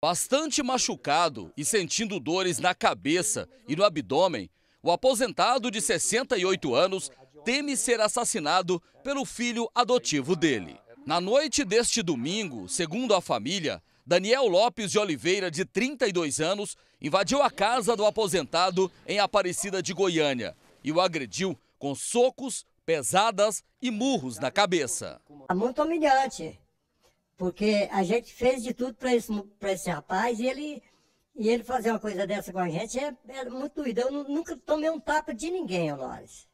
Bastante machucado e sentindo dores na cabeça e no abdômen, o aposentado de 68 anos teme ser assassinado pelo filho adotivo dele. Na noite deste domingo, segundo a família, Daniel Lopes de Oliveira, de 32 anos, invadiu a casa do aposentado em Aparecida de Goiânia e o agrediu com socos, pesadas e murros na cabeça. muito humilhante. Porque a gente fez de tudo para esse, esse rapaz e ele, e ele fazer uma coisa dessa com a gente é, é muito doido. Eu nunca tomei um tapa de ninguém, Honores.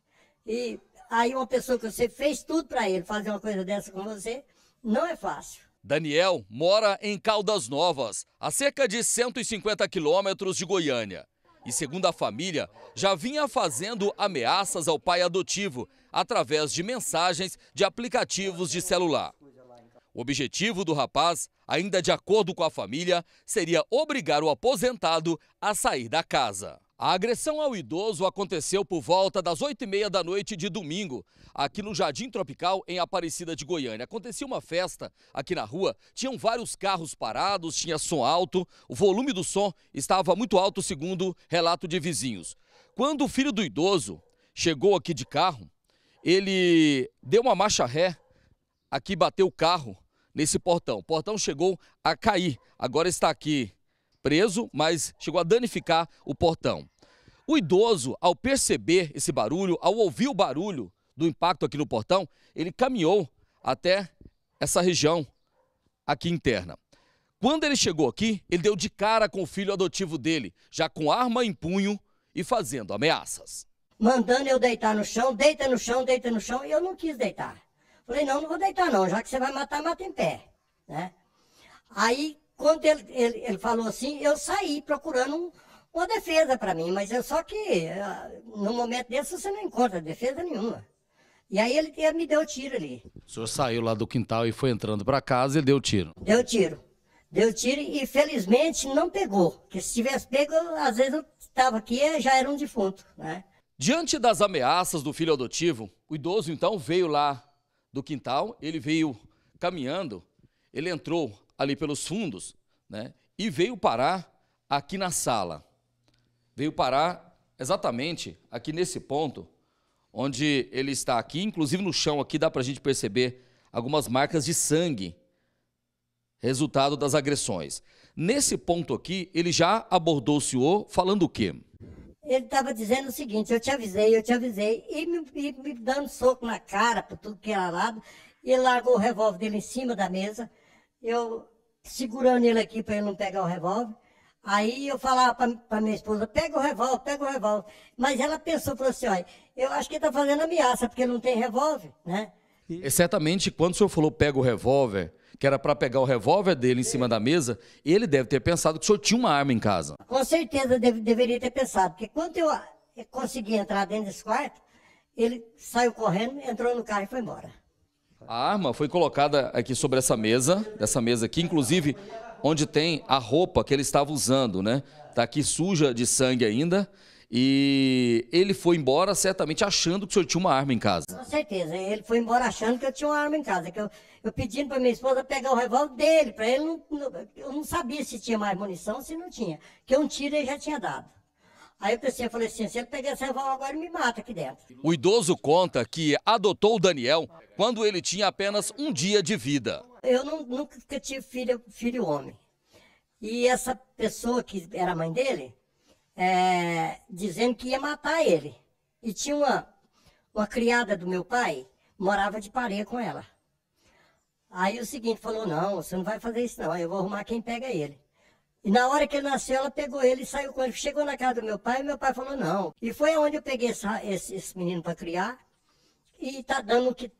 E aí uma pessoa que você fez tudo para ele fazer uma coisa dessa com você, não é fácil. Daniel mora em Caldas Novas, a cerca de 150 quilômetros de Goiânia. E segundo a família, já vinha fazendo ameaças ao pai adotivo através de mensagens de aplicativos de celular. O objetivo do rapaz, ainda de acordo com a família, seria obrigar o aposentado a sair da casa. A agressão ao idoso aconteceu por volta das 8h30 da noite de domingo, aqui no Jardim Tropical, em Aparecida de Goiânia. Acontecia uma festa aqui na rua, tinham vários carros parados, tinha som alto, o volume do som estava muito alto, segundo relato de vizinhos. Quando o filho do idoso chegou aqui de carro, ele deu uma marcha ré aqui bateu o carro nesse portão. O portão chegou a cair, agora está aqui preso, mas chegou a danificar o portão. O idoso, ao perceber esse barulho, ao ouvir o barulho do impacto aqui no portão, ele caminhou até essa região aqui interna. Quando ele chegou aqui, ele deu de cara com o filho adotivo dele, já com arma em punho e fazendo ameaças. Mandando eu deitar no chão, deita no chão, deita no chão, e eu não quis deitar. Falei, não, não vou deitar não, já que você vai matar, mata em pé. Né? Aí, quando ele, ele, ele falou assim, eu saí procurando um, uma defesa para mim, mas eu é só que ah, no momento desse você não encontra defesa nenhuma. E aí ele, ele me deu tiro ali. O senhor saiu lá do quintal e foi entrando para casa e deu tiro? Deu tiro. Deu tiro e felizmente não pegou. Porque se tivesse pego, às vezes eu estava aqui e eh, já era um defunto, né? Diante das ameaças do filho adotivo, o idoso então veio lá do quintal, ele veio caminhando, ele entrou ali pelos fundos, né? E veio parar aqui na sala. Veio parar exatamente aqui nesse ponto, onde ele está aqui, inclusive no chão aqui dá para a gente perceber algumas marcas de sangue, resultado das agressões. Nesse ponto aqui, ele já abordou o senhor falando o quê? ele estava dizendo o seguinte: eu te avisei, eu te avisei, e me, e me dando soco na cara por tudo que era lado. Ele largou o revólver dele em cima da mesa, eu segurando ele aqui para ele não pegar o revólver. Aí eu falava para minha esposa: pega o revólver, pega o revólver. Mas ela pensou, falou assim: olha, eu acho que ele está fazendo ameaça, porque não tem revólver, né? E certamente, quando o senhor falou pega o revólver, que era para pegar o revólver dele em cima da mesa, ele deve ter pensado que o senhor tinha uma arma em casa. Com certeza deve, deveria ter pensado, porque quando eu consegui entrar dentro desse quarto, ele saiu correndo, entrou no carro e foi embora. A arma foi colocada aqui sobre essa mesa, dessa mesa aqui, inclusive onde tem a roupa que ele estava usando, né? Tá aqui suja de sangue ainda. E ele foi embora certamente achando que o senhor tinha uma arma em casa. Com certeza, ele foi embora achando que eu tinha uma arma em casa. Que eu, eu pedindo para minha esposa pegar o revólver dele, para ele não, eu não sabia se tinha mais munição, se não tinha. Que um tiro ele já tinha dado. Aí eu pensei, eu falei assim, se ele pegar esse revólver agora, ele me mata aqui dentro. O idoso conta que adotou o Daniel quando ele tinha apenas um dia de vida. Eu não, nunca tive filho, filho homem. E essa pessoa que era mãe dele, é, dizendo que ia matar ele. E tinha uma, uma criada do meu pai, morava de pareia com ela. Aí o seguinte, falou, não, você não vai fazer isso não, eu vou arrumar quem pega ele. E na hora que ele nasceu, ela pegou ele e saiu com ele. Chegou na casa do meu pai, meu pai falou não. E foi onde eu peguei esse, esse, esse menino para criar e tá dando o que,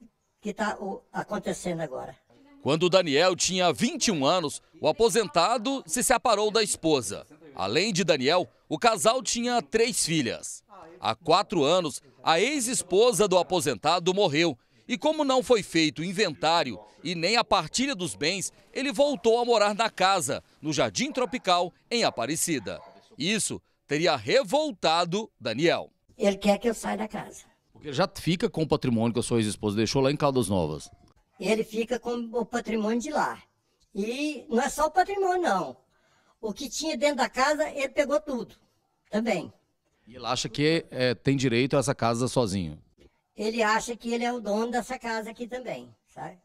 que tá acontecendo agora. Quando Daniel tinha 21 anos, o aposentado se separou da esposa. Além de Daniel, o casal tinha três filhas. Há quatro anos, a ex-esposa do aposentado morreu. E como não foi feito inventário e nem a partilha dos bens, ele voltou a morar na casa, no Jardim Tropical, em Aparecida. Isso teria revoltado Daniel. Ele quer que eu saia da casa. Porque já fica com o patrimônio que a sua ex-esposa deixou lá em Caldas Novas. Ele fica com o patrimônio de lá. E não é só o patrimônio, não. O que tinha dentro da casa, ele pegou tudo também. E ele acha que é, tem direito a essa casa sozinho? Ele acha que ele é o dono dessa casa aqui também, sabe?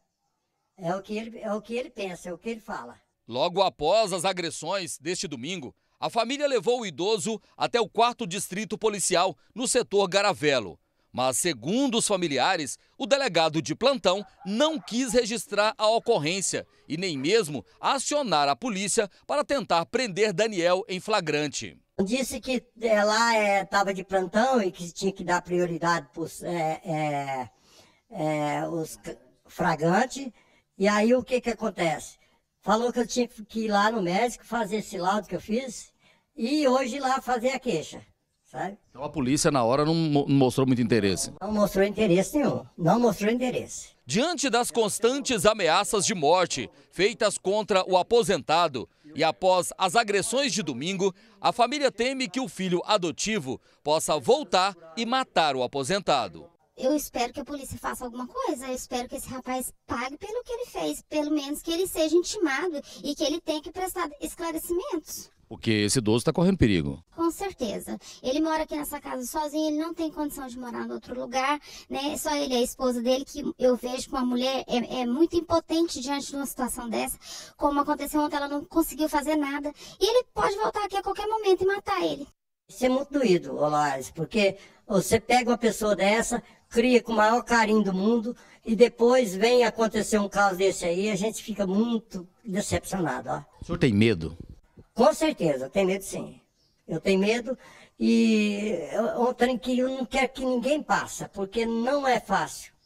É o que ele, é o que ele pensa, é o que ele fala. Logo após as agressões deste domingo, a família levou o idoso até o quarto distrito policial no setor Garavelo. Mas, segundo os familiares, o delegado de plantão não quis registrar a ocorrência e nem mesmo acionar a polícia para tentar prender Daniel em flagrante. Disse que ela estava é, de plantão e que tinha que dar prioridade para é, é, é, os fragantes. E aí o que, que acontece? Falou que eu tinha que ir lá no médico fazer esse laudo que eu fiz e hoje lá fazer a queixa sabe? Então a polícia na hora não mostrou muito interesse. Não, não mostrou interesse nenhum, não mostrou interesse. Diante das constantes ameaças de morte feitas contra o aposentado e após as agressões de domingo, a família teme que o filho adotivo possa voltar e matar o aposentado. Eu espero que a polícia faça alguma coisa. Eu espero que esse rapaz pague pelo que ele fez. Pelo menos que ele seja intimado e que ele tenha que prestar esclarecimentos. Porque esse idoso está correndo perigo. Com certeza. Ele mora aqui nessa casa sozinho, ele não tem condição de morar em outro lugar, né? É só ele e a esposa dele, que eu vejo que uma mulher é, é, muito impotente diante de uma situação dessa, como aconteceu ontem, ela não conseguiu fazer nada. E ele pode voltar aqui a qualquer momento e matar ele. Isso é muito doído, Olares, porque você pega uma pessoa dessa, cria com o maior carinho do mundo e depois vem acontecer um caso desse aí, a gente fica muito decepcionado. Ó. O senhor tem medo? Com certeza, tem medo sim. Eu tenho medo e é um trem que eu não quero que ninguém passe, porque não é fácil.